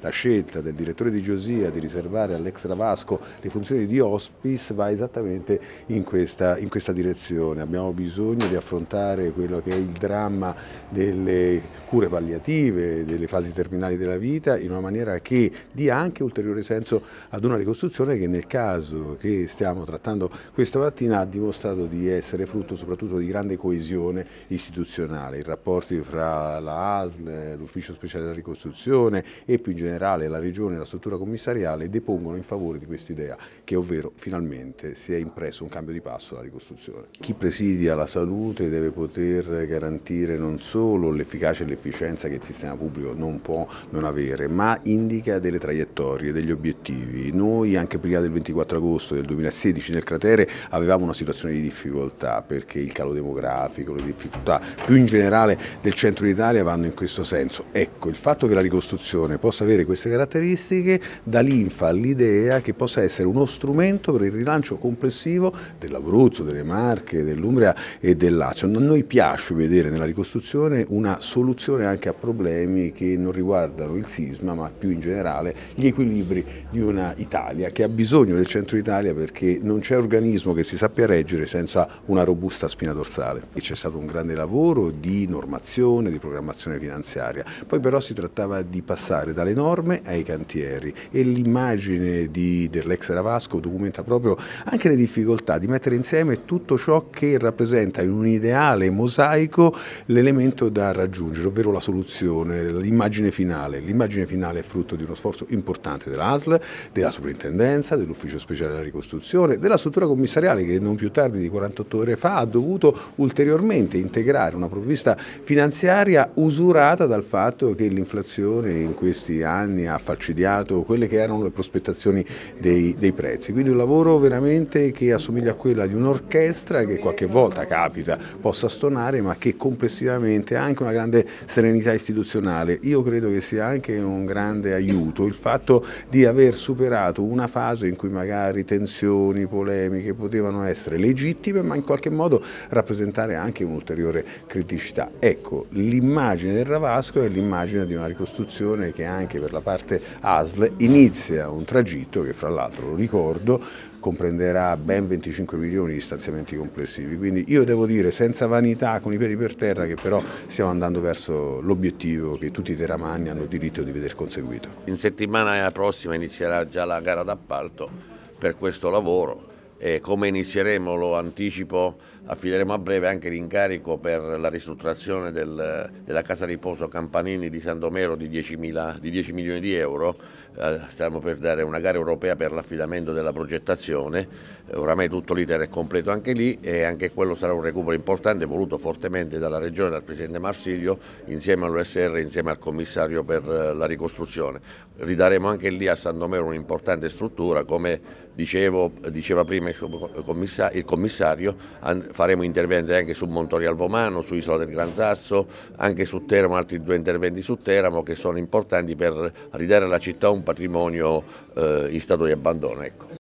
La scelta del direttore di Giosia di riservare all'extravasco le funzioni di hospice va esattamente in questa, in questa, direzione. Abbiamo bisogno di affrontare quello che è il dramma delle cure palliative, delle fasi terminali della vita, in una maniera che dia anche ulteriore senso ad una ricostruzione che nel caso che stiamo trattando questa mattina ha dimostrato di essere frutto soprattutto di grande coesione istituzionale. I rapporti fra la ASL, l'Ufficio Speciale della Ricostruzione e più in generale, la regione e la struttura commissariale depongono in favore di questa idea, che ovvero finalmente si è impresso un cambio di passo alla ricostruzione. Chi presidia la salute deve poter garantire non solo l'efficacia e l'efficienza che il sistema pubblico non può non avere, ma indica delle traiettorie, degli obiettivi. Noi anche prima del 24 agosto del 2016 nel cratere avevamo una situazione di difficoltà perché il calo demografico, le difficoltà più in generale del centro d'Italia vanno in questo senso. Ecco, il fatto che la ricostruzione possa avere queste caratteristiche, da linfa all'idea che possa essere uno strumento per il rilancio complessivo dell'Abruzzo, delle Marche, dell'Umbria e del Lazio. A noi piace vedere nella ricostruzione una soluzione anche a problemi che non riguardano il sisma ma più in generale gli equilibri di una Italia che ha bisogno del centro Italia perché non c'è organismo che si sappia reggere senza una robusta spina dorsale. C'è stato un grande lavoro di normazione, di programmazione finanziaria, poi però si trattava di passare dalle norme ai cantieri e l'immagine dell'ex Ravasco documenta proprio anche le difficoltà di mettere insieme tutto ciò che rappresenta in un ideale mosaico l'elemento da raggiungere, ovvero la soluzione, l'immagine finale. L'immagine finale è frutto di uno sforzo importante dell'ASL, della Soprintendenza, dell'Ufficio Speciale della Ricostruzione, della struttura commissariale che non più tardi di 48 ore fa ha dovuto ulteriormente integrare una provvista finanziaria usurata dal fatto che l'inflazione in questi anni anni ha falcidiato quelle che erano le prospettazioni dei, dei prezzi. Quindi un lavoro veramente che assomiglia a quella di un'orchestra che qualche volta capita possa stonare ma che complessivamente ha anche una grande serenità istituzionale. Io credo che sia anche un grande aiuto il fatto di aver superato una fase in cui magari tensioni, polemiche potevano essere legittime ma in qualche modo rappresentare anche un'ulteriore criticità. Ecco, l'immagine del Ravasco è l'immagine di una ricostruzione che anche anche per la parte ASL, inizia un tragitto che fra l'altro, lo ricordo, comprenderà ben 25 milioni di stanziamenti complessivi. Quindi io devo dire senza vanità, con i piedi per terra, che però stiamo andando verso l'obiettivo che tutti i teramani hanno diritto di vedere conseguito. In settimana prossima inizierà già la gara d'appalto per questo lavoro e come inizieremo, lo anticipo, affideremo a breve anche l'incarico per la ristrutturazione del, della casa riposo Campanini di Sant'Omero di 10, di 10 milioni di euro. Eh, stiamo per dare una gara europea per l'affidamento della progettazione, eh, oramai tutto l'iter è completo anche lì e anche quello sarà un recupero importante voluto fortemente dalla Regione, dal Presidente Marsiglio, insieme all'USR insieme al Commissario per eh, la ricostruzione. Ridaremo anche lì a Sant'Omero un'importante struttura, come dicevo, diceva prima insieme il commissario faremo interventi anche su Montori Alvomano, su Isola del Gran Sasso, anche su Teramo, altri due interventi su Teramo che sono importanti per ridare alla città un patrimonio eh, in stato di abbandono. Ecco.